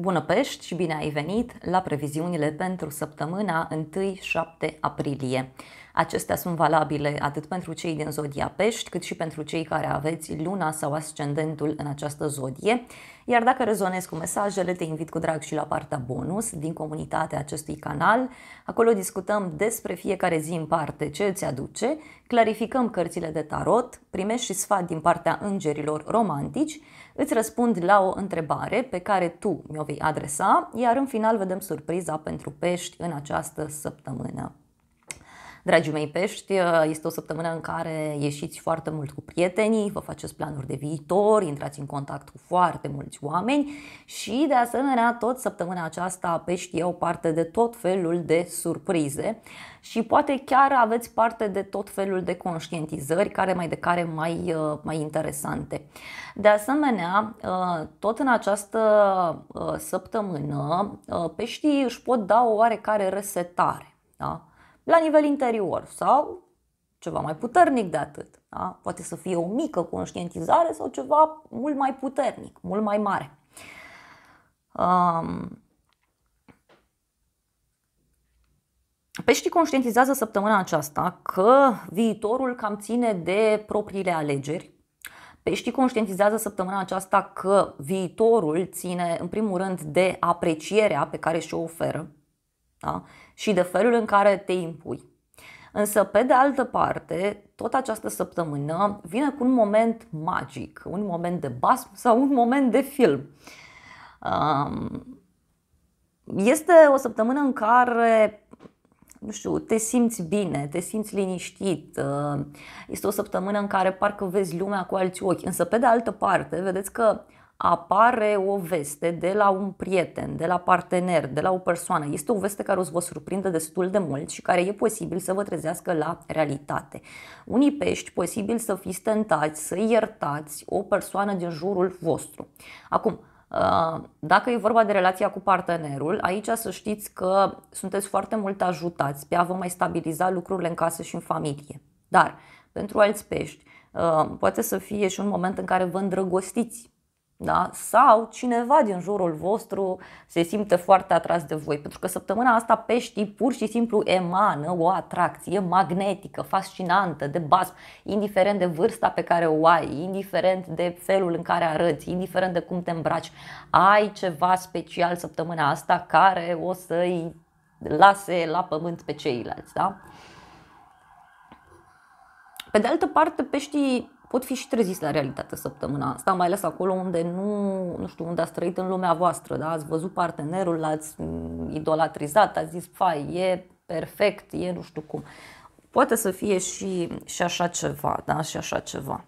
Bună Pești și bine ai venit la previziunile pentru săptămâna 1-7 aprilie. Acestea sunt valabile atât pentru cei din zodia pești, cât și pentru cei care aveți luna sau ascendentul în această zodie. Iar dacă rezonezi cu mesajele, te invit cu drag și la partea bonus din comunitatea acestui canal. Acolo discutăm despre fiecare zi în parte ce îți aduce, clarificăm cărțile de tarot, primești și sfat din partea îngerilor romantici, îți răspund la o întrebare pe care tu mi-o vei adresa, iar în final vedem surpriza pentru pești în această săptămână. Dragii mei pești, ă, este o săptămână în care ieșiți foarte mult cu prietenii, vă faceți planuri de viitor, intrați în contact cu foarte mulți oameni și de asemenea tot săptămâna aceasta pești au parte de tot felul de surprize și poate chiar aveți parte de tot felul de conștientizări care mai de care mai, ă, mai interesante. De asemenea, ă, tot în această săptămână peștii își pot da o oarecare resetare. Da? la nivel interior sau ceva mai puternic de atât. Da? Poate să fie o mică conștientizare sau ceva mult mai puternic, mult mai mare. Um, Peștii conștientizează săptămâna aceasta că viitorul cam ține de propriile alegeri. Peștii conștientizează săptămâna aceasta că viitorul ține, în primul rând, de aprecierea pe care și-o oferă da? și de felul în care te impui. Însă, pe de altă parte, tot această săptămână vine cu un moment magic, un moment de basm sau un moment de film. Este o săptămână în care nu știu, te simți bine, te simți liniștit. Uh, este o săptămână în care parcă vezi lumea cu alți ochi, însă pe de altă parte, vedeți că apare o veste de la un prieten, de la partener, de la o persoană. Este o veste care o să vă surprinde destul de mult și care e posibil să vă trezească la realitate. Unii pești posibil să fiți tentați să iertați o persoană din jurul vostru. Acum, ă, dacă e vorba de relația cu partenerul, aici să știți că sunteți foarte mult ajutați pe a vă mai stabiliza lucrurile în casă și în familie. Dar, pentru alți pești, ă, poate să fie și un moment în care vă îndrăgostiți da? sau cineva din jurul vostru se simte foarte atras de voi. Pentru că săptămâna asta peștii pur și simplu emană o atracție magnetică, fascinantă, de bază indiferent de vârsta pe care o ai, indiferent de felul în care arăți, indiferent de cum te îmbraci. Ai ceva special săptămâna asta care o să-i lase la pământ pe ceilalți. Da? Pe de altă parte, peștii pot fi și treziți la realitate săptămâna asta, mai ales acolo unde nu, nu știu, unde ați trăit în lumea voastră, da? ați văzut partenerul, l-ați idolatrizat, ați zis, fai, e perfect, e nu știu cum. Poate să fie și, și așa ceva, da? și așa ceva.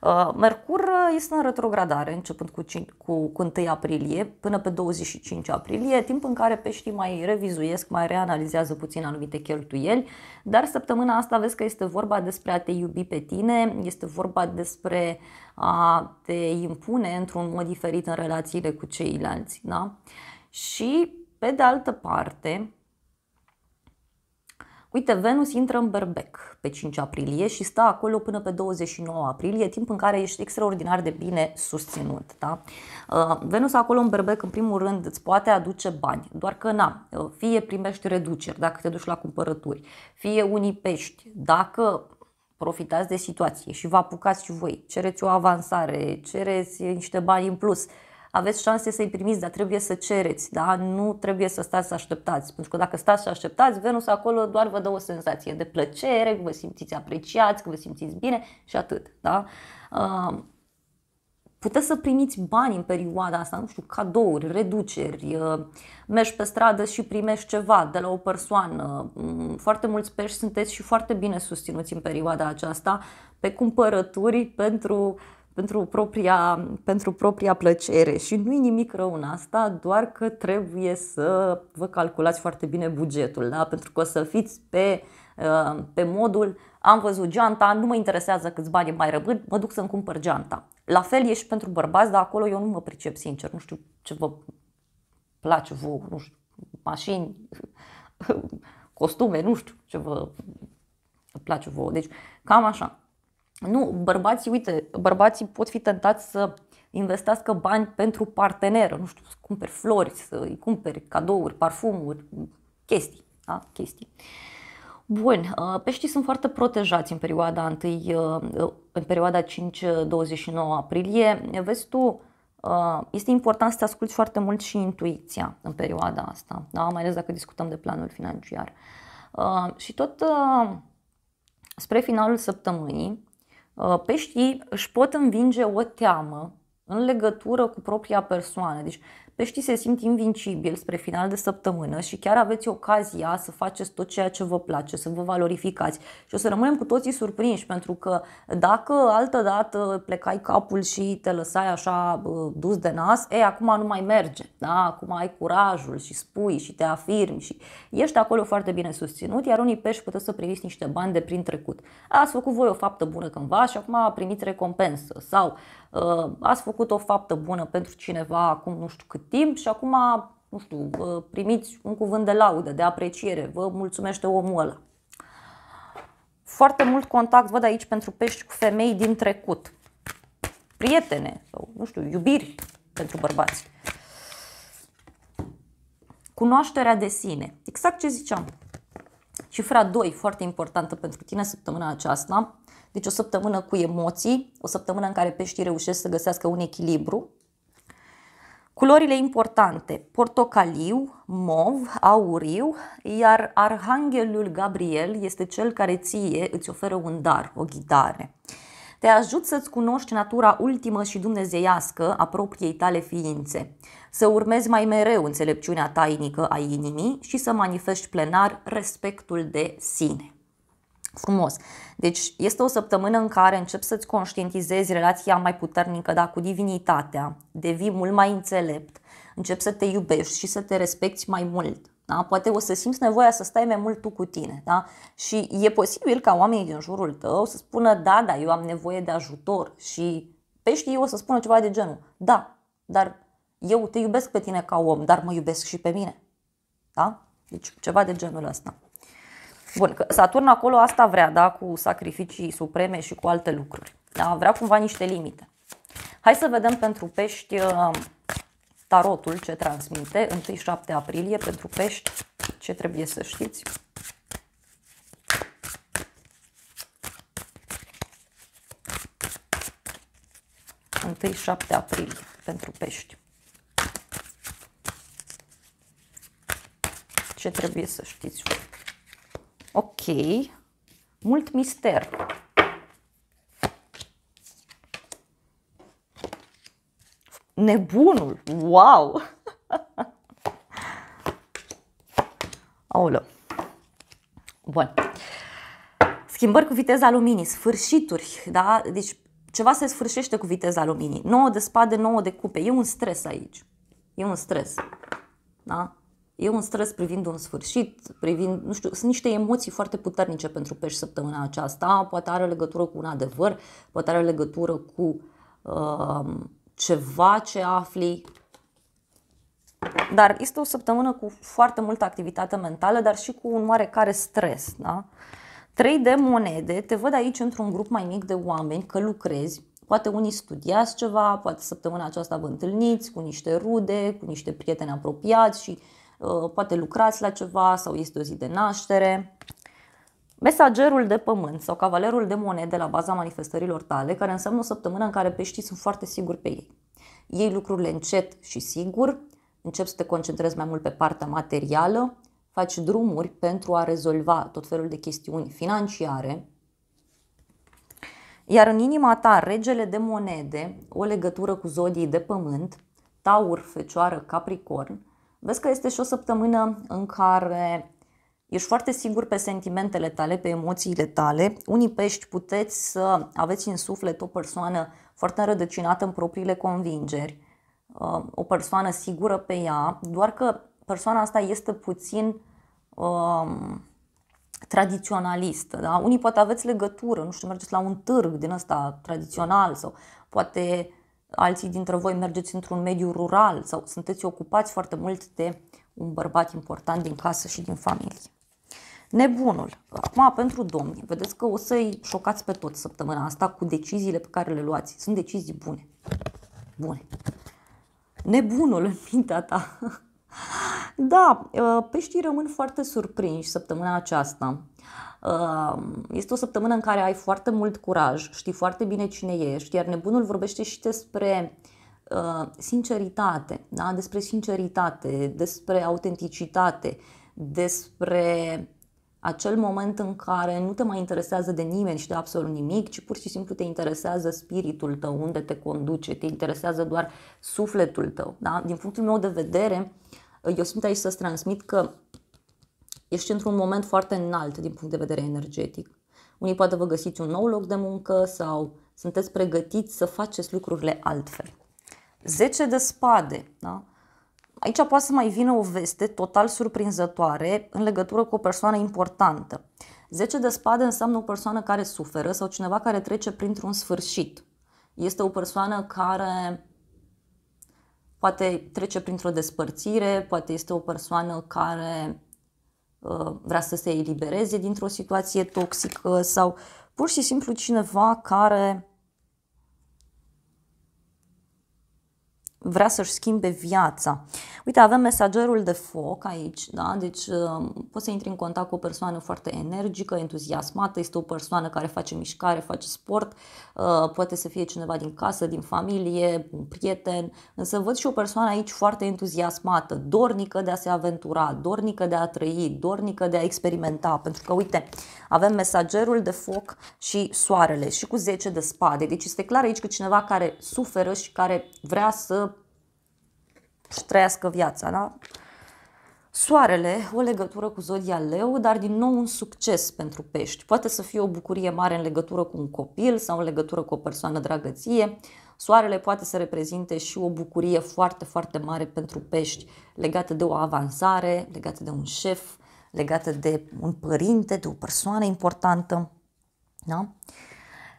Uh, Mercur uh, este în retrogradare, începând cu, 5, cu, cu 1 aprilie până pe 25 aprilie, timp în care peștii mai revizuiesc, mai reanalizează puțin anumite cheltuieli, dar săptămâna asta vezi că este vorba despre a te iubi pe tine, este vorba despre a te impune într-un mod diferit în relațiile cu ceilalți. Da? Și, pe de altă parte, Uite, Venus intră în berbec pe 5 aprilie și stă acolo până pe 29 aprilie, timp în care ești extraordinar de bine susținut. Da? Uh, Venus acolo în berbec, în primul rând, îți poate aduce bani, doar că na, uh, fie primești reduceri dacă te duci la cumpărături, fie unii pești, dacă profitați de situație și vă apucați și voi, cereți o avansare, cereți niște bani în plus – aveți șanse să-i primiți, dar trebuie să cereți, da? nu trebuie să stați să așteptați, pentru că dacă stați să așteptați, Venus acolo doar vă dă o senzație de plăcere, că vă simțiți apreciați, că vă simțiți bine și atât. Da? Uh, puteți să primiți bani în perioada asta, nu știu, cadouri, reduceri, uh, mergi pe stradă și primești ceva de la o persoană. Mm, foarte mulți pești sunteți și foarte bine susținuți în perioada aceasta pe cumpărături pentru uh, pentru propria, pentru propria plăcere și nu e nimic rău în asta, doar că trebuie să vă calculați foarte bine bugetul, da? pentru că o să fiți pe, uh, pe modul am văzut geanta, nu mă interesează câți bani mai rămân, mă duc să-mi cumpăr geanta. La fel e și pentru bărbați, dar acolo eu nu mă pricep sincer, nu știu ce vă place vouă, nu știu, mașini, costume, nu știu ce vă place vouă. Deci cam așa. Nu, bărbații, uite, bărbații pot fi tentați să investească bani pentru parteneră, nu știu, să cumperi flori, să-i cumperi cadouri, parfumuri, chestii. Da? chestii. Bun, uh, peștii sunt foarte protejați în perioada, întâi, uh, în perioada 5-29 uh, aprilie. Vezi tu, este important să te asculti foarte mult și intuiția în perioada asta, da? mai ales dacă discutăm de planul financiar. Și tot spre finalul săptămânii, Uh, peștii își pot învinge o teamă în legătură cu propria persoană. Deci deși se simt invincibil spre final de săptămână și chiar aveți ocazia să faceți tot ceea ce vă place, să vă valorificați. Și o să rămânem cu toții surprinși, pentru că dacă altă dată plecai capul și te lăsai așa dus de nas, ei, acum nu mai merge. Da? Acum ai curajul și spui și te afirmi și ești acolo foarte bine susținut, iar unii pești puteți să priviți niște bani de prin trecut. Ați făcut voi o faptă bună cândva și acum primiți recompensă. Sau Uh, ați făcut o faptă bună pentru cineva acum nu știu cât timp și acum, nu știu, primiți un cuvânt de laudă, de apreciere, vă mulțumește omul ăla. Foarte mult contact văd aici pentru pești cu femei din trecut. Prietene sau, nu știu, iubiri pentru bărbați. Cunoașterea de sine. Exact ce ziceam. Cifra 2, foarte importantă pentru tine săptămâna aceasta, deci o săptămână cu emoții, o săptămână în care peștii reușesc să găsească un echilibru. Culorile importante, portocaliu, mov, auriu, iar arhanghelul Gabriel este cel care ție îți oferă un dar, o ghidare. Te ajut să-ți cunoști natura ultimă și dumnezeiască a propriei tale ființe, să urmezi mai mereu înțelepciunea tainică a inimii și să manifesti plenar respectul de sine frumos. Deci este o săptămână în care încep să-ți conștientizezi relația mai puternică da, cu divinitatea, devii mult mai înțelept, începi să te iubești și să te respecti mai mult. Da? Poate o să simți nevoia să stai mai mult tu cu tine. Da? Și e posibil ca oamenii din jurul tău să spună, da, da, eu am nevoie de ajutor și peștii o să spună ceva de genul, da, dar eu te iubesc pe tine ca om, dar mă iubesc și pe mine. Da? Deci ceva de genul ăsta. Bun, că Saturn acolo asta vrea, da, cu sacrificii supreme și cu alte lucruri. Da? Vrea cumva niște limite. Hai să vedem pentru pești uh, tarotul ce transmite, 1-7 aprilie, pentru pești, ce trebuie să știți. Întâi 7 aprilie pentru pești. Ce trebuie să știți? Ok. Mult mister. Nebunul! Wow! Aoleu. Bun. Schimbări cu viteza luminii, sfârșituri, da? Deci ceva se sfârșește cu viteza luminii. 9 de spade, 9 de cupe. E un stres aici. E un stres. Da? E un stres privind un sfârșit, privind, nu știu, sunt niște emoții foarte puternice pentru pești săptămâna aceasta, poate are legătură cu un adevăr, poate are legătură cu uh, ceva ce afli, dar este o săptămână cu foarte multă activitate mentală, dar și cu un oarecare stres, da? 3 de monede, te văd aici într-un grup mai mic de oameni, că lucrezi, Poate unii studiați ceva, poate săptămâna aceasta vă întâlniți cu niște rude, cu niște prieteni apropiați și Uh, poate lucrați la ceva sau este o zi de naștere. Mesagerul de pământ sau cavalerul de monede la baza manifestărilor tale, care înseamnă o săptămână în care peștii sunt foarte siguri pe ei. Ei lucrurile încet și sigur, începi să te concentrezi mai mult pe partea materială, faci drumuri pentru a rezolva tot felul de chestiuni financiare, iar în inima ta, regele de monede, o legătură cu zodii de pământ, taur, fecioară, capricorn, Vezi că este și o săptămână în care ești foarte sigur pe sentimentele tale, pe emoțiile tale. Unii pești puteți să aveți în suflet o persoană foarte rădăcinată în propriile convingeri, uh, o persoană sigură pe ea, doar că persoana asta este puțin um, tradiționalistă. Da? Unii poate aveți legătură, nu știu, mergeți la un târg din ăsta tradițional sau poate alții dintre voi mergeți într-un mediu rural sau sunteți ocupați foarte mult de un bărbat important din casă și din familie. Nebunul. Acum, pentru domni, vedeți că o să-i șocați pe toți săptămâna asta cu deciziile pe care le luați. Sunt decizii bune. Bune. Nebunul în mintea ta. Da, peștii rămân foarte surprinși săptămâna aceasta Ehm, este o săptămână în care ai foarte mult curaj, știi foarte bine cine ești, iar nebunul vorbește și despre ehm, sinceritate, da? despre sinceritate, despre autenticitate, despre acel moment în care nu te mai interesează de nimeni și de absolut nimic, ci pur și simplu te interesează spiritul tău, unde te conduce, te interesează doar sufletul tău. Da? Din punctul meu de vedere, eu simt aici să-ți transmit că ești într-un moment foarte înalt din punct de vedere energetic. Unii poate vă găsiți un nou loc de muncă sau sunteți pregătiți să faceți lucrurile altfel. 10 de spade. Da? Aici poate să mai vină o veste total surprinzătoare în legătură cu o persoană importantă. 10 de spade înseamnă o persoană care suferă sau cineva care trece printr-un sfârșit. Este o persoană care poate trece printr-o despărțire, poate este o persoană care Uh, vrea să se elibereze dintr-o situație toxică sau pur și simplu cineva care vrea să-și schimbe viața. Uite, avem mesagerul de foc aici, da? deci uh, poți să intri în contact cu o persoană foarte energică, entuziasmată, este o persoană care face mișcare, face sport, uh, poate să fie cineva din casă, din familie, un prieten, însă văd și o persoană aici foarte entuziasmată, dornică de a se aventura, dornică de a trăi, dornică de a experimenta, pentru că uite, avem mesagerul de foc și soarele și cu 10 de spade, deci este clar aici că cineva care suferă și care vrea să își trăiască viața, da? Soarele, o legătură cu zodia leu, dar din nou un succes pentru pești. Poate să fie o bucurie mare în legătură cu un copil sau în legătură cu o persoană dragăție. Soarele poate să reprezinte și o bucurie foarte, foarte mare pentru pești legată de o avansare, legată de un șef, legată de un părinte, de o persoană importantă. Da?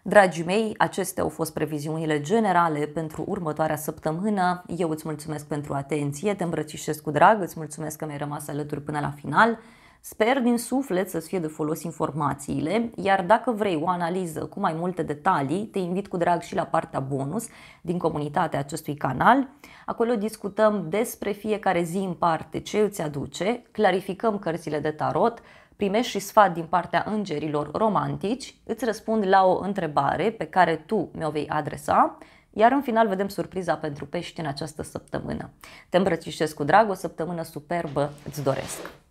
Dragii mei, acestea au fost previziunile generale pentru următoarea săptămână. Eu îți mulțumesc pentru atenție, te îmbrățișez cu drag, îți mulțumesc că mi-ai rămas alături până la final. Sper din suflet să-ți fie de folos informațiile, iar dacă vrei o analiză cu mai multe detalii, te invit cu drag și la partea bonus din comunitatea acestui canal. Acolo discutăm despre fiecare zi în parte ce îți aduce, clarificăm cărțile de tarot, primești și sfat din partea îngerilor romantici, îți răspund la o întrebare pe care tu mi-o vei adresa, iar în final vedem surpriza pentru pești în această săptămână. Te îmbrățișez cu drag, o săptămână superbă îți doresc!